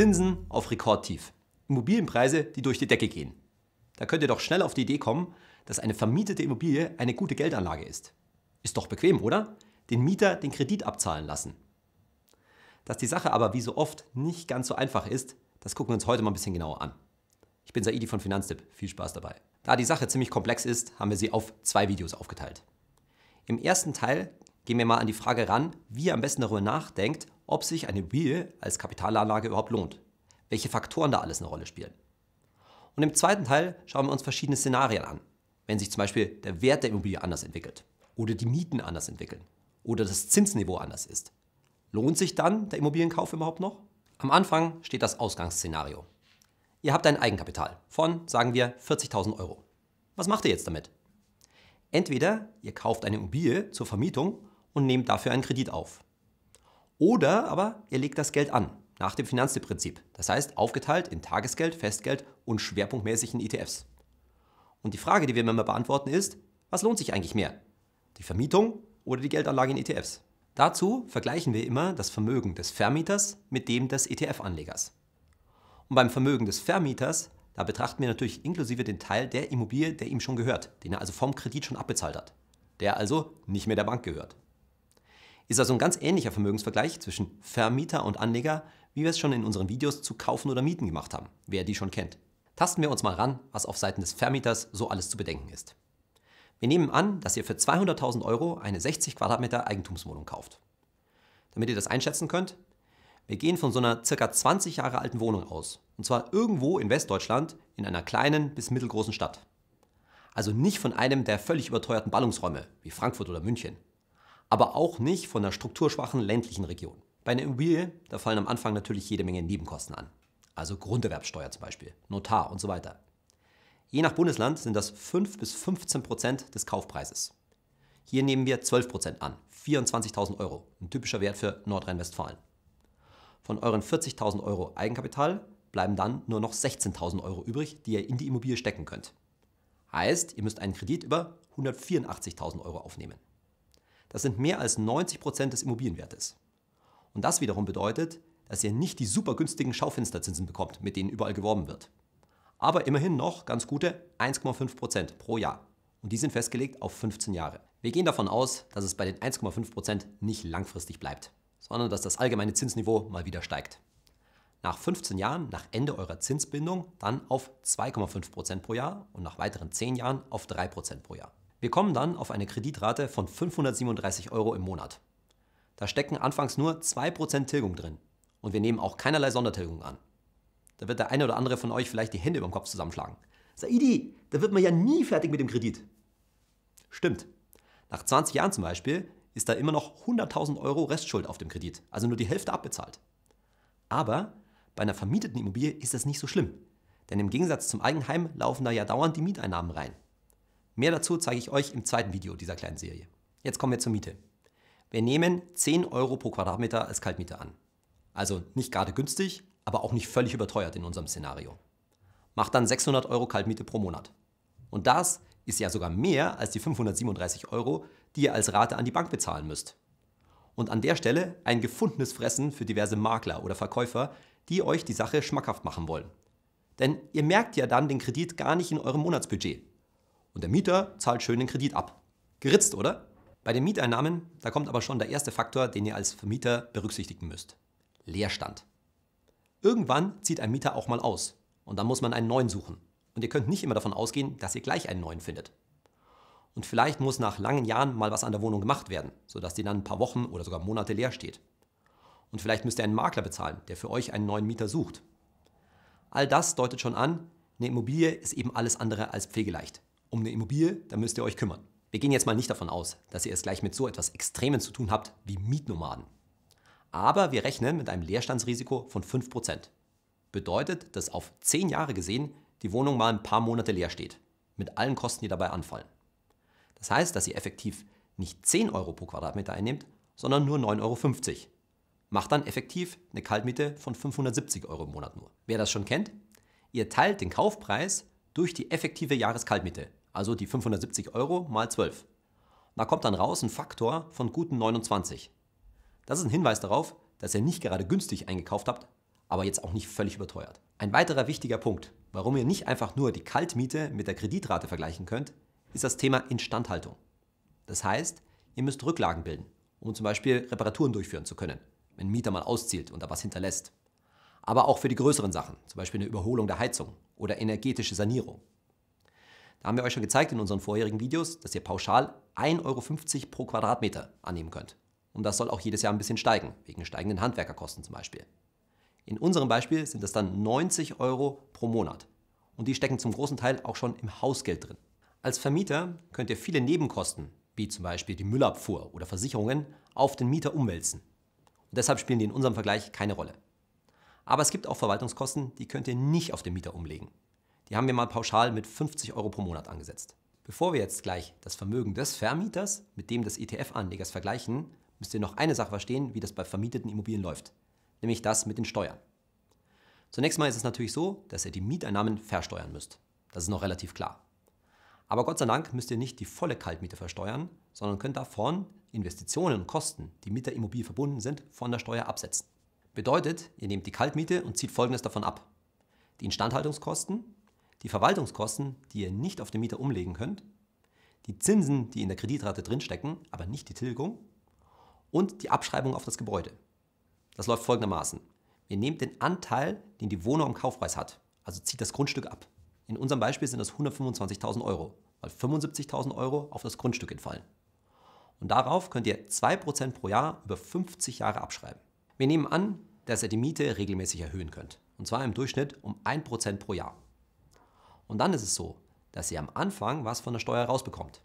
Zinsen auf Rekordtief, Immobilienpreise, die durch die Decke gehen. Da könnt ihr doch schnell auf die Idee kommen, dass eine vermietete Immobilie eine gute Geldanlage ist. Ist doch bequem, oder? Den Mieter den Kredit abzahlen lassen. Dass die Sache aber wie so oft nicht ganz so einfach ist, das gucken wir uns heute mal ein bisschen genauer an. Ich bin Saidi von Finanztipp, viel Spaß dabei. Da die Sache ziemlich komplex ist, haben wir sie auf zwei Videos aufgeteilt. Im ersten Teil gehen wir mal an die Frage ran, wie ihr am besten darüber nachdenkt, ob sich eine Wheel als Kapitalanlage überhaupt lohnt, welche Faktoren da alles eine Rolle spielen. Und im zweiten Teil schauen wir uns verschiedene Szenarien an, wenn sich zum Beispiel der Wert der Immobilie anders entwickelt oder die Mieten anders entwickeln oder das Zinsniveau anders ist. Lohnt sich dann der Immobilienkauf überhaupt noch? Am Anfang steht das Ausgangsszenario. Ihr habt ein Eigenkapital von, sagen wir, 40.000 Euro. Was macht ihr jetzt damit? Entweder ihr kauft eine Immobilie zur Vermietung und nehmt dafür einen Kredit auf. Oder aber ihr legt das Geld an, nach dem Finanzprinzip. Das heißt, aufgeteilt in Tagesgeld, Festgeld und schwerpunktmäßig in ETFs. Und die Frage, die wir immer beantworten, ist, was lohnt sich eigentlich mehr? Die Vermietung oder die Geldanlage in ETFs? Dazu vergleichen wir immer das Vermögen des Vermieters mit dem des ETF-Anlegers. Und beim Vermögen des Vermieters, da betrachten wir natürlich inklusive den Teil der Immobilie, der ihm schon gehört, den er also vom Kredit schon abbezahlt hat, der also nicht mehr der Bank gehört. Ist also ein ganz ähnlicher Vermögensvergleich zwischen Vermieter und Anleger, wie wir es schon in unseren Videos zu Kaufen oder Mieten gemacht haben, wer die schon kennt. Tasten wir uns mal ran, was auf Seiten des Vermieters so alles zu bedenken ist. Wir nehmen an, dass ihr für 200.000 Euro eine 60 Quadratmeter Eigentumswohnung kauft. Damit ihr das einschätzen könnt, wir gehen von so einer circa 20 Jahre alten Wohnung aus. Und zwar irgendwo in Westdeutschland, in einer kleinen bis mittelgroßen Stadt. Also nicht von einem der völlig überteuerten Ballungsräume wie Frankfurt oder München aber auch nicht von einer strukturschwachen ländlichen Region. Bei einer Immobilie, da fallen am Anfang natürlich jede Menge Nebenkosten an. Also Grunderwerbsteuer zum Beispiel, Notar und so weiter. Je nach Bundesland sind das 5 bis 15 Prozent des Kaufpreises. Hier nehmen wir 12 Prozent an, 24.000 Euro, ein typischer Wert für Nordrhein-Westfalen. Von euren 40.000 Euro Eigenkapital bleiben dann nur noch 16.000 Euro übrig, die ihr in die Immobilie stecken könnt. Heißt, ihr müsst einen Kredit über 184.000 Euro aufnehmen. Das sind mehr als 90 Prozent des Immobilienwertes. Und das wiederum bedeutet, dass ihr nicht die super günstigen Schaufensterzinsen bekommt, mit denen überall geworben wird. Aber immerhin noch ganz gute 1,5 Prozent pro Jahr. Und die sind festgelegt auf 15 Jahre. Wir gehen davon aus, dass es bei den 1,5 Prozent nicht langfristig bleibt, sondern dass das allgemeine Zinsniveau mal wieder steigt. Nach 15 Jahren, nach Ende eurer Zinsbindung, dann auf 2,5% pro Jahr und nach weiteren 10 Jahren auf 3% pro Jahr. Wir kommen dann auf eine Kreditrate von 537 Euro im Monat. Da stecken anfangs nur 2% Tilgung drin und wir nehmen auch keinerlei Sondertilgung an. Da wird der eine oder andere von euch vielleicht die Hände über den Kopf zusammenschlagen. Saidi, da wird man ja nie fertig mit dem Kredit. Stimmt. Nach 20 Jahren zum Beispiel ist da immer noch 100.000 Euro Restschuld auf dem Kredit, also nur die Hälfte abbezahlt. Aber bei einer vermieteten Immobilie ist das nicht so schlimm, denn im Gegensatz zum Eigenheim laufen da ja dauernd die Mieteinnahmen rein. Mehr dazu zeige ich euch im zweiten Video dieser kleinen Serie. Jetzt kommen wir zur Miete. Wir nehmen 10 Euro pro Quadratmeter als Kaltmiete an. Also nicht gerade günstig, aber auch nicht völlig überteuert in unserem Szenario. Macht dann 600 Euro Kaltmiete pro Monat. Und das ist ja sogar mehr als die 537 Euro, die ihr als Rate an die Bank bezahlen müsst. Und an der Stelle ein gefundenes Fressen für diverse Makler oder Verkäufer, die euch die Sache schmackhaft machen wollen. Denn ihr merkt ja dann den Kredit gar nicht in eurem Monatsbudget und der Mieter zahlt schön den Kredit ab. Geritzt, oder? Bei den Mieteinnahmen, da kommt aber schon der erste Faktor, den ihr als Vermieter berücksichtigen müsst. Leerstand. Irgendwann zieht ein Mieter auch mal aus und dann muss man einen neuen suchen. Und ihr könnt nicht immer davon ausgehen, dass ihr gleich einen neuen findet. Und vielleicht muss nach langen Jahren mal was an der Wohnung gemacht werden, sodass die dann ein paar Wochen oder sogar Monate leer steht. Und vielleicht müsst ihr einen Makler bezahlen, der für euch einen neuen Mieter sucht. All das deutet schon an, eine Immobilie ist eben alles andere als pflegeleicht um eine Immobilie, dann müsst ihr euch kümmern. Wir gehen jetzt mal nicht davon aus, dass ihr es gleich mit so etwas Extremen zu tun habt wie Mietnomaden. Aber wir rechnen mit einem Leerstandsrisiko von 5%. Bedeutet, dass auf 10 Jahre gesehen die Wohnung mal ein paar Monate leer steht, mit allen Kosten, die dabei anfallen. Das heißt, dass ihr effektiv nicht 10 Euro pro Quadratmeter einnehmt, sondern nur 9,50 Euro. Macht dann effektiv eine Kaltmiete von 570 Euro im Monat nur. Wer das schon kennt, ihr teilt den Kaufpreis durch die effektive Jahreskaltmiete, also die 570 Euro mal 12. Da kommt dann raus ein Faktor von guten 29. Das ist ein Hinweis darauf, dass ihr nicht gerade günstig eingekauft habt, aber jetzt auch nicht völlig überteuert. Ein weiterer wichtiger Punkt, warum ihr nicht einfach nur die Kaltmiete mit der Kreditrate vergleichen könnt, ist das Thema Instandhaltung. Das heißt, ihr müsst Rücklagen bilden, um zum Beispiel Reparaturen durchführen zu können, wenn ein Mieter mal auszielt und da was hinterlässt. Aber auch für die größeren Sachen, zum Beispiel eine Überholung der Heizung oder energetische Sanierung. Da haben wir euch schon gezeigt in unseren vorherigen Videos, dass ihr pauschal 1,50 Euro pro Quadratmeter annehmen könnt. Und das soll auch jedes Jahr ein bisschen steigen, wegen steigenden Handwerkerkosten zum Beispiel. In unserem Beispiel sind das dann 90 Euro pro Monat. Und die stecken zum großen Teil auch schon im Hausgeld drin. Als Vermieter könnt ihr viele Nebenkosten, wie zum Beispiel die Müllabfuhr oder Versicherungen, auf den Mieter umwälzen. Und deshalb spielen die in unserem Vergleich keine Rolle. Aber es gibt auch Verwaltungskosten, die könnt ihr nicht auf den Mieter umlegen. Die haben wir mal pauschal mit 50 Euro pro Monat angesetzt. Bevor wir jetzt gleich das Vermögen des Vermieters mit dem des ETF-Anlegers vergleichen, müsst ihr noch eine Sache verstehen, wie das bei vermieteten Immobilien läuft, nämlich das mit den Steuern. Zunächst mal ist es natürlich so, dass ihr die Mieteinnahmen versteuern müsst. Das ist noch relativ klar. Aber Gott sei Dank müsst ihr nicht die volle Kaltmiete versteuern, sondern könnt davon Investitionen und Kosten, die mit der Immobilie verbunden sind, von der Steuer absetzen. Bedeutet, ihr nehmt die Kaltmiete und zieht folgendes davon ab. Die Instandhaltungskosten, die Verwaltungskosten, die ihr nicht auf den Mieter umlegen könnt, die Zinsen, die in der Kreditrate drinstecken, aber nicht die Tilgung und die Abschreibung auf das Gebäude. Das läuft folgendermaßen. Ihr nehmt den Anteil, den die Wohnung am Kaufpreis hat, also zieht das Grundstück ab. In unserem Beispiel sind das 125.000 Euro, weil 75.000 Euro auf das Grundstück entfallen. Und darauf könnt ihr 2% pro Jahr über 50 Jahre abschreiben. Wir nehmen an, dass ihr die Miete regelmäßig erhöhen könnt, und zwar im Durchschnitt um 1% pro Jahr. Und dann ist es so, dass ihr am Anfang was von der Steuer rausbekommt.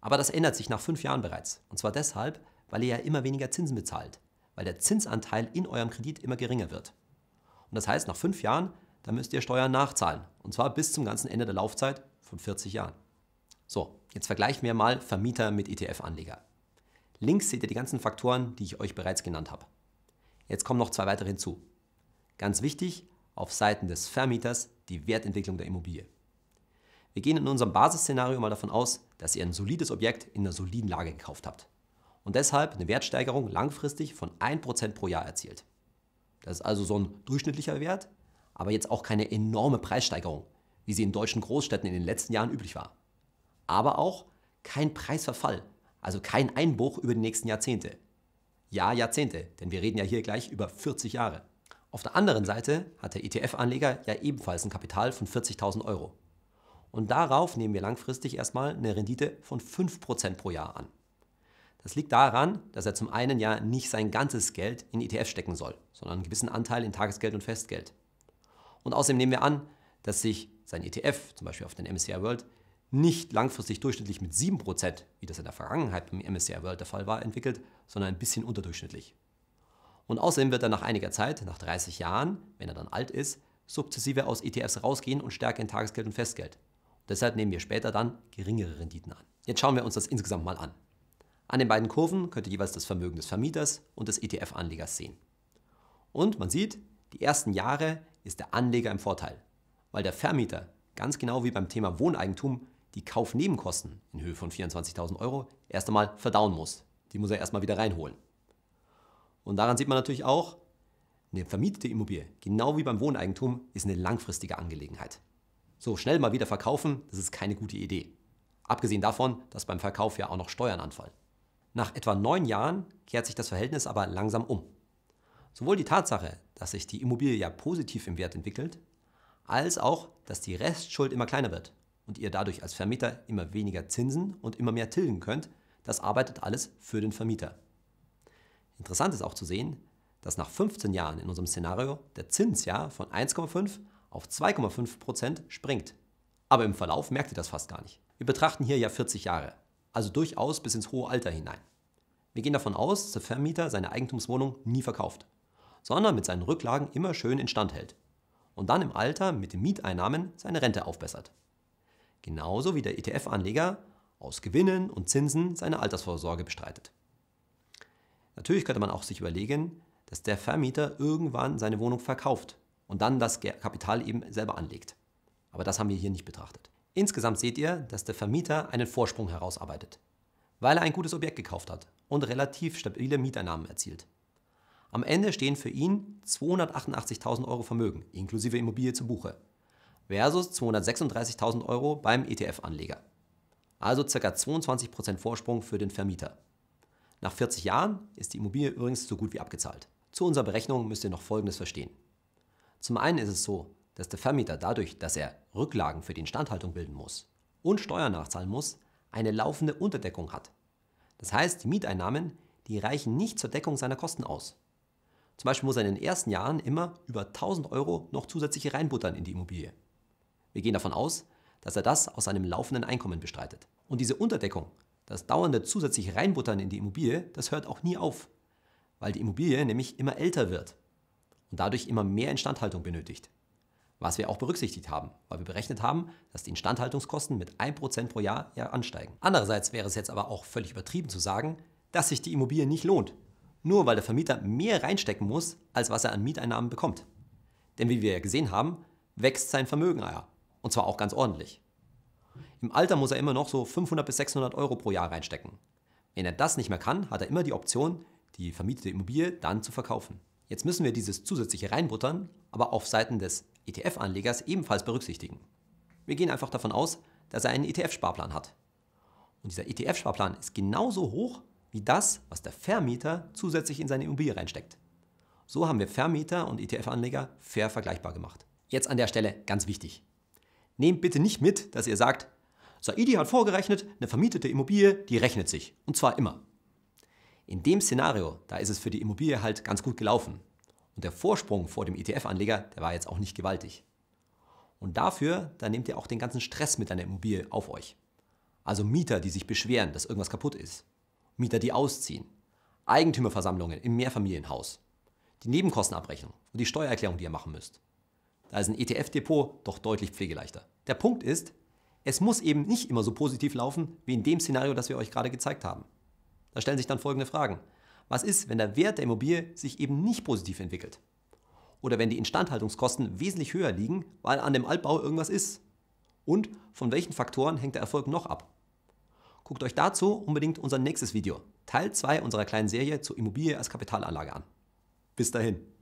Aber das ändert sich nach fünf Jahren bereits. Und zwar deshalb, weil ihr ja immer weniger Zinsen bezahlt, weil der Zinsanteil in eurem Kredit immer geringer wird. Und das heißt, nach fünf Jahren, dann müsst ihr Steuern nachzahlen. Und zwar bis zum ganzen Ende der Laufzeit von 40 Jahren. So, jetzt vergleichen wir mal Vermieter mit ETF-Anleger. Links seht ihr die ganzen Faktoren, die ich euch bereits genannt habe. Jetzt kommen noch zwei weitere hinzu. Ganz wichtig, auf Seiten des Vermieters die Wertentwicklung der Immobilie. Wir gehen in unserem Basisszenario mal davon aus, dass ihr ein solides Objekt in einer soliden Lage gekauft habt und deshalb eine Wertsteigerung langfristig von 1% pro Jahr erzielt. Das ist also so ein durchschnittlicher Wert, aber jetzt auch keine enorme Preissteigerung, wie sie in deutschen Großstädten in den letzten Jahren üblich war. Aber auch kein Preisverfall, also kein Einbruch über die nächsten Jahrzehnte. Ja, Jahrzehnte, denn wir reden ja hier gleich über 40 Jahre. Auf der anderen Seite hat der ETF-Anleger ja ebenfalls ein Kapital von 40.000 Euro. Und darauf nehmen wir langfristig erstmal eine Rendite von 5% pro Jahr an. Das liegt daran, dass er zum einen ja nicht sein ganzes Geld in ETF stecken soll, sondern einen gewissen Anteil in Tagesgeld und Festgeld. Und außerdem nehmen wir an, dass sich sein ETF, zum Beispiel auf den MSCI World, nicht langfristig durchschnittlich mit 7%, wie das in der Vergangenheit beim MSCI World der Fall war, entwickelt, sondern ein bisschen unterdurchschnittlich. Und außerdem wird er nach einiger Zeit, nach 30 Jahren, wenn er dann alt ist, sukzessive aus ETFs rausgehen und stärker in Tagesgeld und Festgeld. Deshalb nehmen wir später dann geringere Renditen an. Jetzt schauen wir uns das insgesamt mal an. An den beiden Kurven könnt ihr jeweils das Vermögen des Vermieters und des ETF-Anlegers sehen. Und man sieht, die ersten Jahre ist der Anleger im Vorteil, weil der Vermieter, ganz genau wie beim Thema Wohneigentum, die Kaufnebenkosten in Höhe von 24.000 Euro erst einmal verdauen muss. Die muss er erstmal wieder reinholen. Und daran sieht man natürlich auch, eine vermietete Immobilie, genau wie beim Wohneigentum, ist eine langfristige Angelegenheit. So schnell mal wieder verkaufen, das ist keine gute Idee. Abgesehen davon, dass beim Verkauf ja auch noch Steuern anfallen. Nach etwa neun Jahren kehrt sich das Verhältnis aber langsam um. Sowohl die Tatsache, dass sich die Immobilie ja positiv im Wert entwickelt, als auch, dass die Restschuld immer kleiner wird und ihr dadurch als Vermieter immer weniger Zinsen und immer mehr tilgen könnt, das arbeitet alles für den Vermieter. Interessant ist auch zu sehen, dass nach 15 Jahren in unserem Szenario der Zins ja von 1,5 auf 2,5% springt. Aber im Verlauf merkt ihr das fast gar nicht. Wir betrachten hier ja 40 Jahre, also durchaus bis ins hohe Alter hinein. Wir gehen davon aus, dass der Vermieter seine Eigentumswohnung nie verkauft, sondern mit seinen Rücklagen immer schön instand hält und dann im Alter mit den Mieteinnahmen seine Rente aufbessert. Genauso wie der ETF-Anleger aus Gewinnen und Zinsen seine Altersvorsorge bestreitet. Natürlich könnte man auch sich überlegen, dass der Vermieter irgendwann seine Wohnung verkauft und dann das Kapital eben selber anlegt. Aber das haben wir hier nicht betrachtet. Insgesamt seht ihr, dass der Vermieter einen Vorsprung herausarbeitet, weil er ein gutes Objekt gekauft hat und relativ stabile Mieteinnahmen erzielt. Am Ende stehen für ihn 288.000 Euro Vermögen inklusive Immobilie zu Buche versus 236.000 Euro beim ETF-Anleger. Also ca. 22% Vorsprung für den Vermieter. Nach 40 Jahren ist die Immobilie übrigens so gut wie abgezahlt. Zu unserer Berechnung müsst ihr noch Folgendes verstehen. Zum einen ist es so, dass der Vermieter dadurch, dass er Rücklagen für die Instandhaltung bilden muss und Steuern nachzahlen muss, eine laufende Unterdeckung hat. Das heißt, die Mieteinnahmen, die reichen nicht zur Deckung seiner Kosten aus. Zum Beispiel muss er in den ersten Jahren immer über 1000 Euro noch zusätzliche reinbuttern in die Immobilie. Wir gehen davon aus, dass er das aus seinem laufenden Einkommen bestreitet. Und diese Unterdeckung, das dauernde zusätzliche Reinbuttern in die Immobilie, das hört auch nie auf, weil die Immobilie nämlich immer älter wird und dadurch immer mehr Instandhaltung benötigt. Was wir auch berücksichtigt haben, weil wir berechnet haben, dass die Instandhaltungskosten mit 1% pro Jahr ja ansteigen. Andererseits wäre es jetzt aber auch völlig übertrieben zu sagen, dass sich die Immobilie nicht lohnt, nur weil der Vermieter mehr reinstecken muss, als was er an Mieteinnahmen bekommt. Denn wie wir ja gesehen haben, wächst sein Vermögen ah ja, und zwar auch ganz ordentlich. Im Alter muss er immer noch so 500 bis 600 Euro pro Jahr reinstecken. Wenn er das nicht mehr kann, hat er immer die Option, die vermietete Immobilie dann zu verkaufen. Jetzt müssen wir dieses zusätzliche Reinbuttern aber auf Seiten des ETF-Anlegers ebenfalls berücksichtigen. Wir gehen einfach davon aus, dass er einen ETF-Sparplan hat. Und dieser ETF-Sparplan ist genauso hoch wie das, was der Vermieter zusätzlich in seine Immobilie reinsteckt. So haben wir Vermieter und ETF-Anleger fair vergleichbar gemacht. Jetzt an der Stelle ganz wichtig. Nehmt bitte nicht mit, dass ihr sagt, Saidi hat vorgerechnet, eine vermietete Immobilie, die rechnet sich. Und zwar immer. In dem Szenario, da ist es für die Immobilie halt ganz gut gelaufen. Und der Vorsprung vor dem ETF-Anleger, der war jetzt auch nicht gewaltig. Und dafür, da nehmt ihr auch den ganzen Stress mit deiner Immobilie auf euch. Also Mieter, die sich beschweren, dass irgendwas kaputt ist. Mieter, die ausziehen. Eigentümerversammlungen im Mehrfamilienhaus. Die Nebenkostenabrechnung und die Steuererklärung, die ihr machen müsst. Da ist ein ETF-Depot doch deutlich pflegeleichter. Der Punkt ist, es muss eben nicht immer so positiv laufen wie in dem Szenario, das wir euch gerade gezeigt haben. Da stellen sich dann folgende Fragen. Was ist, wenn der Wert der Immobilie sich eben nicht positiv entwickelt? Oder wenn die Instandhaltungskosten wesentlich höher liegen, weil an dem Altbau irgendwas ist? Und von welchen Faktoren hängt der Erfolg noch ab? Guckt euch dazu unbedingt unser nächstes Video, Teil 2 unserer kleinen Serie zur Immobilie als Kapitalanlage an. Bis dahin.